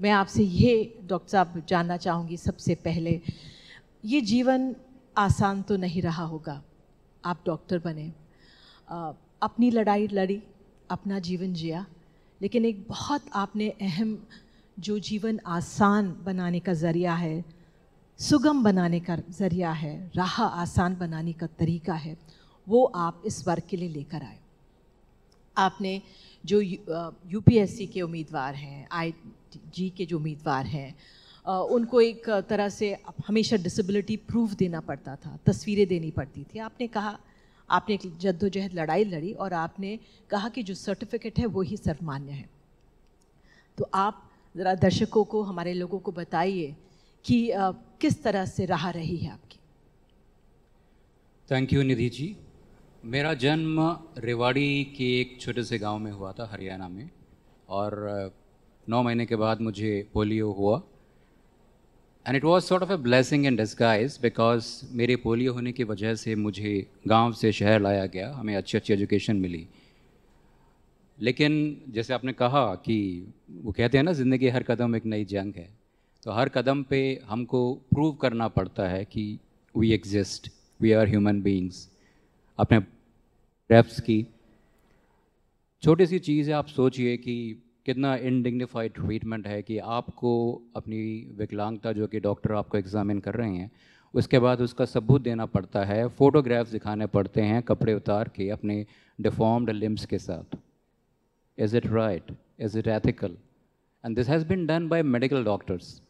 मैं आपसे ये डॉक्टर साहब जानना चाहूँगी सबसे पहले ये जीवन आसान तो नहीं रहा होगा आप डॉक्टर बने आ, अपनी लड़ाई लड़ी अपना जीवन जिया लेकिन एक बहुत आपने अहम जो जीवन आसान बनाने का ज़रिया है सुगम बनाने का ज़रिया है राह आसान बनाने का तरीका है वो आप इस वर्ग के लिए लेकर आए आपने जो यूपीएससी के उम्मीदवार हैं आई जी के जो उम्मीदवार हैं उनको एक तरह से हमेशा डिसेबिलिटी प्रूफ देना पड़ता था तस्वीरें देनी पड़ती थी आपने कहा आपने जद्दोजहद लड़ाई लड़ी और आपने कहा कि जो सर्टिफिकेट है वो ही सर्वमान्य है तो आप ज़रा दर्शकों को हमारे लोगों को बताइए कि किस तरह से रहा रही है आपकी थैंक यू निधि जी मेरा जन्म रेवाड़ी के एक छोटे से गांव में हुआ था हरियाणा में और नौ महीने के बाद मुझे पोलियो हुआ and it was sort of a blessing in disguise because मेरे पोलियो होने की वजह से मुझे गांव से शहर लाया गया हमें अच्छी अच्छी एजुकेशन मिली लेकिन जैसे आपने कहा कि वो कहते हैं ना ज़िंदगी हर कदम एक नई जंग है तो हर कदम पे हमको प्रूव करना पड़ता है कि we exist we are human beings अपने रेप्स की छोटी सी चीज़ है आप सोचिए कि कितना इनडिग्निफाइड ट्रीटमेंट है कि आपको अपनी विकलांगता जो कि डॉक्टर आपको एग्ज़ामिन कर रहे हैं उसके बाद उसका सबूत देना पड़ता है फ़ोटोग्राफ्स दिखाने पड़ते हैं कपड़े उतार के अपने डिफॉर्म्ड लिम्स के साथ is it right is it ethical and this has been done by medical doctors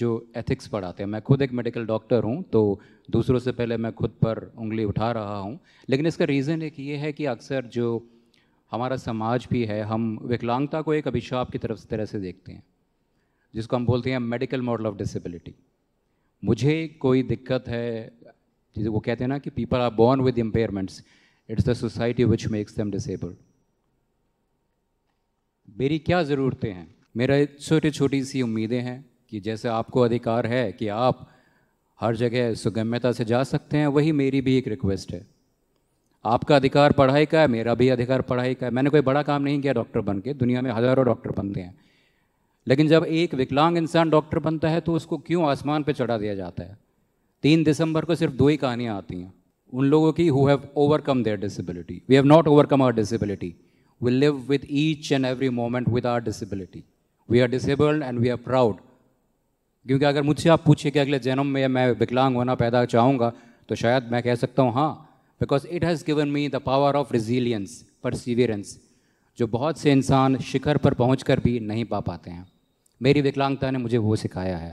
जो एथिक्स पढ़ाते हैं मैं खुद एक मेडिकल डॉक्टर हूँ तो दूसरों से पहले मैं खुद पर उंगली उठा रहा हूँ लेकिन इसका रीज़न एक ये है कि अक्सर जो हमारा समाज भी है हम विकलांगता को एक अभिशाप की तरफ तरह से देखते हैं जिसको हम बोलते हैं मेडिकल मॉडल ऑफ डिसेबिलिटी मुझे कोई दिक्कत है जिसे वो कहते हैं ना कि people are born with impairments it's the society which makes them disabled मेरी क्या ज़रूरतें हैं मेरा छोटी छोटी सी उम्मीदें हैं कि जैसे आपको अधिकार है कि आप हर जगह सुगम्यता से जा सकते हैं वही मेरी भी एक रिक्वेस्ट है आपका अधिकार पढ़ाई का है मेरा भी अधिकार पढ़ाई का है मैंने कोई बड़ा काम नहीं किया डॉक्टर बन के दुनिया में हज़ारों डॉक्टर बनते हैं लेकिन जब एक विकलांग इंसान डॉक्टर बनता है तो उसको क्यों आसमान पर चढ़ा दिया जाता है तीन दिसंबर को सिर्फ दो ही कहानियाँ आती हैं उन लोगों की who have overcome their disability we have not overcome our disability we live with each and every moment with our disability we are disabled and we are proud क्योंकि अगर मुझसे आप पूछिए कि अगले जन्म में मैं विकलांग होना पैदा चाहूँगा तो शायद मैं कह सकता हूँ हाँ because it has given me the power of resilience perseverance जो बहुत से इंसान शिखर पर पहुँच भी नहीं पा पाते हैं मेरी विकलांगता ने मुझे वो सिखाया है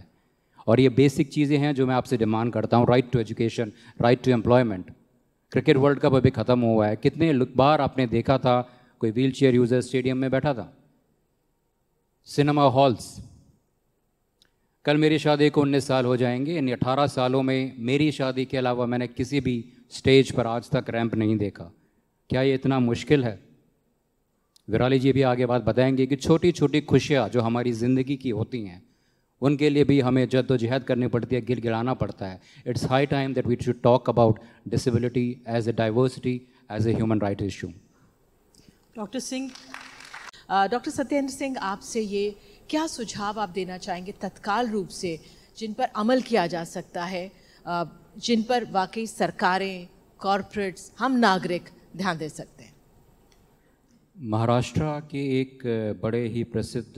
और ये बेसिक चीज़ें हैं जो मैं आपसे डिमांड करता हूँ right to education right to employment cricket world cup अभी ख़त्म हुआ है कितने बार आपने देखा था कोई व्हील चेयर यूज़र स्टेडियम में बैठा था सिनेमा हॉल्स कल मेरी शादी को उन्नीस साल हो जाएंगे इन अठारह सालों में मेरी शादी के अलावा मैंने किसी भी स्टेज पर आज तक रैंप नहीं देखा क्या ये इतना मुश्किल है विराली जी भी आगे बात बताएंगे कि छोटी छोटी खुशियाँ जो हमारी ज़िंदगी की होती हैं उनके लिए भी हमें जद्दोजहद करनी पड़ती है गिर गिराना पड़ता है it's high time that we should talk about disability as a diversity as a human right issue doctor Singh doctor Satyendra Singh आपसे ये क्या सुझाव आप देना चाहेंगे तत्काल रूप से जिन पर अमल किया जा सकता है जिन पर वाकई सरकारें कॉरपोरेट्स हम नागरिक ध्यान दे सकते हैं महाराष्ट्र के एक बड़े ही प्रसिद्ध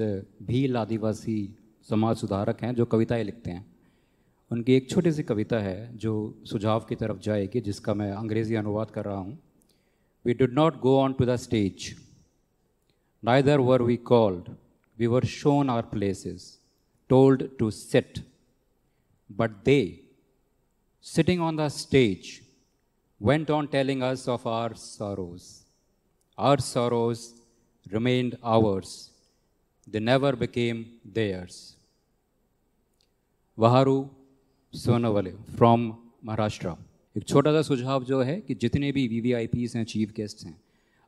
भील आदिवासी समाज सुधारक हैं जो कविताएं लिखते हैं उनकी एक छोटी सी कविता है जो सुझाव की तरफ जाएगी जिसका मैं अंग्रेज़ी अनुवाद कर रहा हूँ we did not go on to the stage neither were we called we were shown our places, told to sit. But they, sitting on the stage, went on telling us of our sorrows. Our sorrows remained ours, they never became theirs. Vaharu Sonavale from Maharashtra. एक छोटा सा सुझाव जो है कि जितने भी V V I Ps हैं चीफ गेस्ट हैं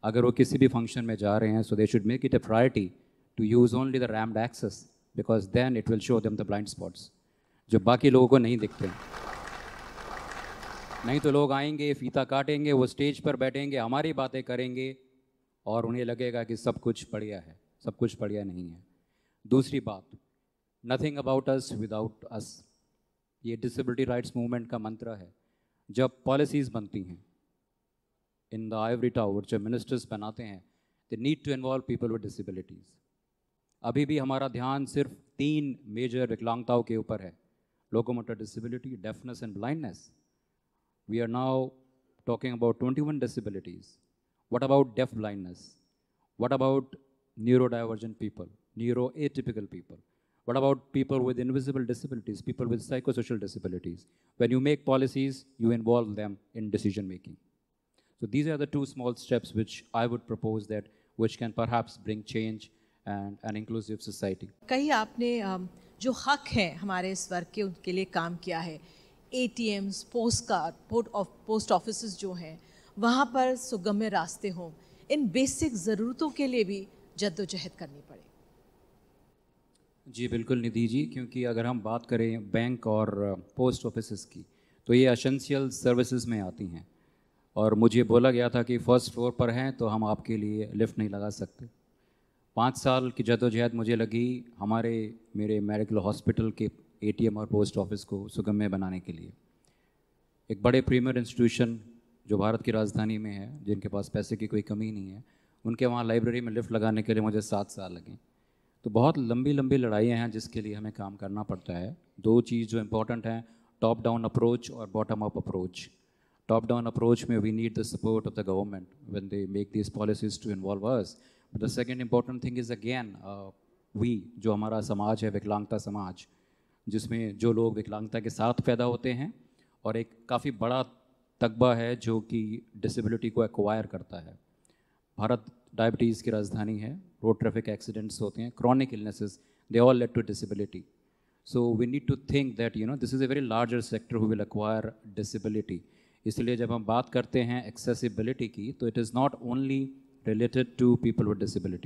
अगर वो किसी भी फंक्शन में जा रहे हैं so they should make it a priority to use only the rammed axis because then it will show them the blind spots जो बाकी लोगों को नहीं दिखते नहीं तो लोग आएंगे फीता काटेंगे वो स्टेज पर बैठेंगे हमारी बातें करेंगे और उन्हें लगेगा कि सब कुछ बढ़िया है सब कुछ बढ़िया नहीं है दूसरी बात nothing about us without us ये डिसेबिलिटी राइट्स मूवमेंट का मंत्र है जब पॉलिसीज़ बनती हैं इन द आइवरी टावर जब मिनिस्टर्स बनाते हैं they need to involve people with disabilities अभी भी हमारा ध्यान सिर्फ तीन मेजर विकलांगताओं के ऊपर है locomotor disability deafness and blindness we are now talking about twenty one disabilities what about deaf blindness what about neuro divergent people neuro a typical people what about people with invisible disabilities people with psychosocial disabilities when you make policies you involve them in decision making so these are the two small steps which I would propose that which can perhaps bring change and an inclusive society कई आपने जो हक हैं हमारे इस वर्ग के उनके लिए काम किया है A T Ms post card post off post office जो हैं वहाँ पर सुगम्य रास्ते हों इन बेसिक ज़रूरतों के लिए भी जद्दोजहद करनी पड़े जी बिल्कुल निधि जी क्योंकि अगर हम बात करें बैंक और पोस्ट ऑफिस की तो ये असेंशियल सर्विसेज में आती हैं और मुझे बोला गया था कि फर्स्ट फ्लोर पर हैं तो हम आपके लिए लिफ्ट नहीं लगा सकते पाँच साल की जदोजहद मुझे लगी हमारे मेरे मेडिकल हॉस्पिटल के एटीएम और पोस्ट ऑफिस को सुगम्य बनाने के लिए एक बड़े प्रीमियर इंस्टीट्यूशन जो भारत की राजधानी में है जिनके पास पैसे की कोई कमी नहीं है उनके वहाँ लाइब्रेरी में लिफ्ट लगाने के लिए मुझे सात साल लगे तो बहुत लंबी लंबी लड़ाइयाँ हैं जिसके लिए हमें काम करना पड़ता है दो चीज़ जो इम्पोर्टेंट हैं टॉप डाउन अप्रोच और bottom up approach top down approach में we need the support of the government when they make this policies to involve us the second important thing is again we जो हमारा समाज है विकलांगता समाज जिसमें जो लोग विकलांगता के साथ पैदा होते हैं और एक काफ़ी बड़ा तगबा है जो कि डिसेबिलिटी को एक्वायर करता है भारत डायबिटीज़ की राजधानी है रोड ट्रैफिक एक्सीडेंट्स होते हैं chronic illnesses they all lead to disability so we need to think that you know this is a very larger sector who will acquire disability इसलिए जब हम बात करते हैं एक्सेसिबिलिटी की तो it is not only related to people with disability.